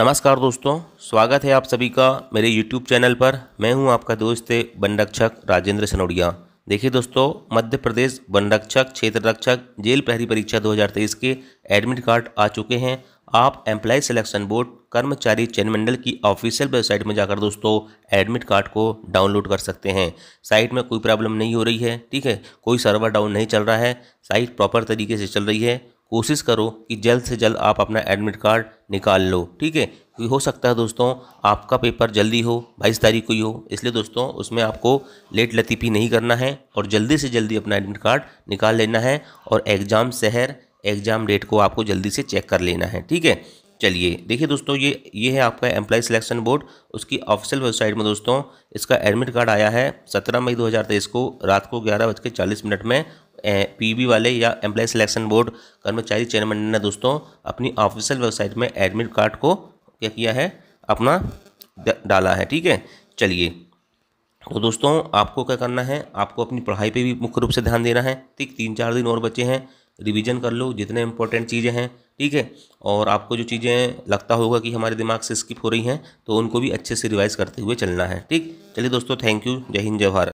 नमस्कार दोस्तों स्वागत है आप सभी का मेरे यूट्यूब चैनल पर मैं हूं आपका दोस्त वन रक्षक राजेंद्र सनौड़िया देखिए दोस्तों मध्य प्रदेश वन रक्षक क्षेत्र रक्षक जेल प्रहरी परीक्षा 2023 के एडमिट कार्ड आ चुके हैं आप एम्प्लाई सिलेक्शन बोर्ड कर्मचारी चयन मंडल की ऑफिशियल वेबसाइट में जाकर दोस्तों एडमिट कार्ड को डाउनलोड कर सकते हैं साइट में कोई प्रॉब्लम नहीं हो रही है ठीक है कोई सर्वर डाउन नहीं चल रहा है साइट प्रॉपर तरीके से चल रही है कोशिश करो कि जल्द से जल्द आप अपना एडमिट कार्ड निकाल लो ठीक है क्योंकि हो सकता है दोस्तों आपका पेपर जल्दी हो बाईस तारीख को ही हो इसलिए दोस्तों उसमें आपको लेट लतीफ़ी नहीं करना है और जल्दी से जल्दी अपना एडमिट कार्ड निकाल लेना है और एग्ज़ाम शहर एग्ज़ाम डेट को आपको जल्दी से चेक कर लेना है ठीक है चलिए देखिए दोस्तों ये ये है आपका एम्प्लॉय सिलेक्शन बोर्ड उसकी ऑफिशियल वेबसाइट में दोस्तों इसका एडमिट कार्ड आया है 17 मई 2023 को रात को ग्यारह बज के चालीस मिनट में पीबी वाले या एम्प्लॉय सिलेक्शन बोर्ड कर्मचारी चेयरमैन ने दोस्तों अपनी ऑफिशियल वेबसाइट में एडमिट कार्ड को क्या किया है अपना डाला है ठीक है चलिए तो दोस्तों आपको क्या करना है आपको अपनी पढ़ाई पे भी मुख्य रूप से ध्यान देना है ठीक तीन चार दिन और बचे हैं रिवीजन कर लो जितने इंपॉर्टेंट चीज़ें हैं ठीक है और आपको जो चीज़ें लगता होगा कि हमारे दिमाग से स्किप हो रही हैं तो उनको भी अच्छे से रिवाइज़ करते हुए चलना है ठीक चलिए दोस्तों थैंक यू जय हिंद जय भारत